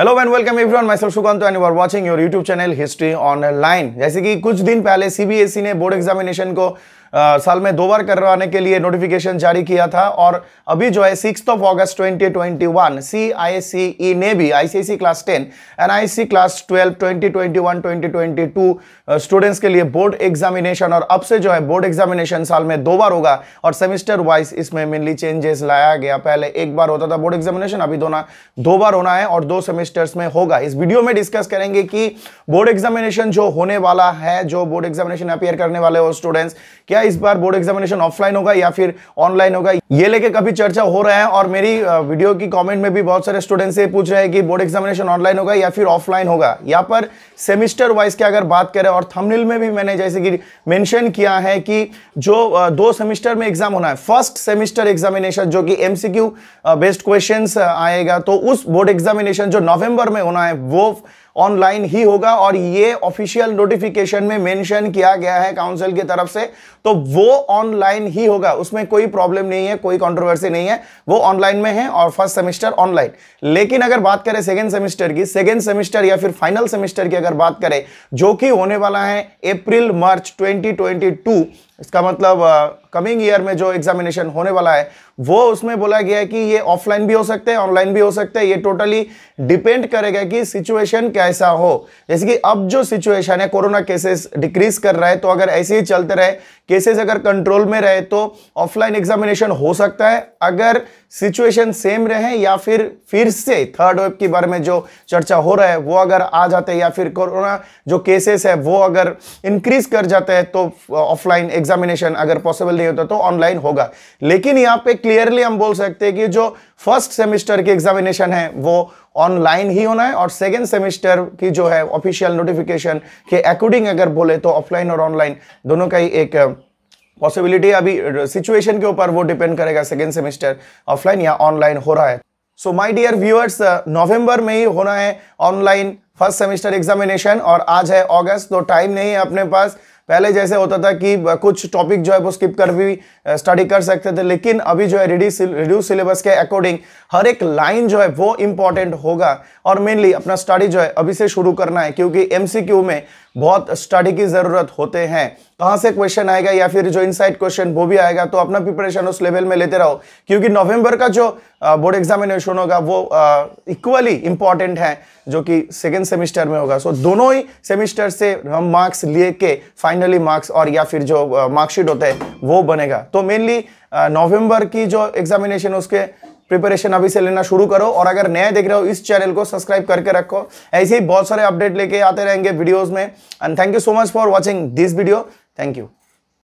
hello and welcome everyone my self Sukant and you are watching your YouTube channel history online जैसे कि कुछ दिन पहले सीबीएसई e ने बोर्ड एग्जामिनेशन को साल में दो बार करवाने के लिए नोटिफिकेशन जारी किया था और अभी जो है six of August twenty twenty one C I C E ने भी ICC class ten N I C class twelve twenty twenty one twenty twenty two students के लिए बोर्ड एग्जामिनेशन और अब से जो है बोर्ड एग्जामिनेशन साल में दो बार होगा और सेमिस्टर वाइज इसमें मेनली चेंजेस लाया गया पहले एक बार होता था बोर्ड एग्जामिनेशन अभी दोना दो बार होना है और दो सेमिस्टर्स में होगा इस वीडियो में डिस्कस करेंगे कि बोर्ड एग्जामिनेशन जो होने वाला है जो बोर्ड एग्जामिनेशन अपेयर करने वाले हो स्टूडेंट्स क्या क्या इस बार बोर्ड एग्जामिनेशन ऑफलाइन होगा या फिर ऑनलाइन होगा ये लेके काफी चर्चा हो रहा है और मेरी वीडियो की कमेंट में भी बहुत सारे स्टूडेंट्स से पूछ रहे हैं कि बोर्ड एग्जामिनेशन ऑनलाइन होगा या फिर ऑफलाइन होगा यहाँ पर सेमिस्टर वाइज की अगर बात करें और थमनिल में भी मैंने जैसे कि मैंशन किया है कि जो दो सेमिस्टर में एग्जाम होना है फर्स्ट सेमिस्टर एग्जामिनेशन जो कि एम बेस्ड क्वेश्चन आएगा तो उस बोर्ड एग्जामिनेशन जो नवंबर में होना है वो ऑनलाइन ही होगा और ये ऑफिशियल नोटिफिकेशन में मेंशन किया गया है काउंसिल की तरफ से तो वो ऑनलाइन ही होगा उसमें कोई प्रॉब्लम नहीं है कोई कॉन्ट्रोवर्सी नहीं है वो ऑनलाइन में है और फर्स्ट सेमेस्टर ऑनलाइन लेकिन अगर बात करें सेकेंड सेमेस्टर की सेकेंड सेमेस्टर या फिर फाइनल सेमेस्टर की अगर बात करें जो कि होने वाला है अप्रैल मार्च ट्वेंटी इसका मतलब कमिंग uh, ईयर में जो एग्जामिनेशन होने वाला है वो उसमें बोला गया है कि ये ऑफलाइन भी हो सकते हैं ऑनलाइन भी हो सकते हैं ये टोटली डिपेंड करेगा कि सिचुएशन क्या ऐसा हो जैसे कि अब जो सिचुएशन है कोरोना केसेस डिक्रीज कर रहा है तो अगर ऐसे ही चलते रहे केसेस अगर कंट्रोल में रहे तो ऑफलाइन एग्जामिनेशन हो सकता है अगर सिचुएशन सेम रहे या फिर फिर से थर्ड वेव के बारे में जो चर्चा हो रहा है वो अगर आ जाते हैं या फिर कोरोना जो केसेस है वो अगर इंक्रीज कर जाते हैं तो ऑफलाइन एग्जामिनेशन अगर पॉसिबल नहीं होता तो ऑनलाइन होगा लेकिन यहाँ पे क्लियरली हम बोल सकते हैं कि जो फर्स्ट सेमिस्टर की एग्जामिनेशन है वो ऑनलाइन ही होना है और सेकेंड सेमेस्टर की जो है ऑफिशियल नोटिफिकेशन के अकॉर्डिंग अगर बोले तो ऑफलाइन और ऑनलाइन दोनों का ही एक पॉसिबिलिटी अभी सिचुएशन के ऊपर वो डिपेंड करेगा सेकेंड सेमेस्टर ऑफलाइन या ऑनलाइन हो रहा है सो माय डियर व्यूअर्स नवंबर में ही होना है ऑनलाइन फर्स्ट सेमेस्टर एग्जामिनेशन और आज है अगस्त तो टाइम नहीं है अपने पास पहले जैसे होता था कि कुछ टॉपिक जो है वो स्किप कर भी स्टडी कर सकते थे लेकिन अभी जो है रिड्यूस सिलेबस के अकॉर्डिंग हर एक लाइन जो है वो इम्पॉर्टेंट होगा और मेनली अपना स्टडी जो है अभी से शुरू करना है क्योंकि एम में बहुत स्टडी की ज़रूरत होते हैं कहाँ से क्वेश्चन आएगा या फिर जो इनसाइड क्वेश्चन वो भी आएगा तो अपना प्रिपरेशन उस लेवल में लेते रहो क्योंकि नवंबर का जो बोर्ड एग्जामिनेशन होगा वो इक्वली इंपॉर्टेंट है जो कि सेकेंड सेमिस्टर में होगा सो दोनों ही सेमिस्टर से हम मार्क्स लेके फाइनल फाइनली मार्क्स और या फिर जो मार्कशीट होता है वो बनेगा तो मेनली नवंबर की जो एग्जामिनेशन उसके प्रिपरेशन अभी से लेना शुरू करो और अगर नया देख रहे हो इस चैनल को सब्सक्राइब करके रखो ऐसे ही बहुत सारे अपडेट लेके आते रहेंगे वीडियोस में and thank you so much for watching this video thank you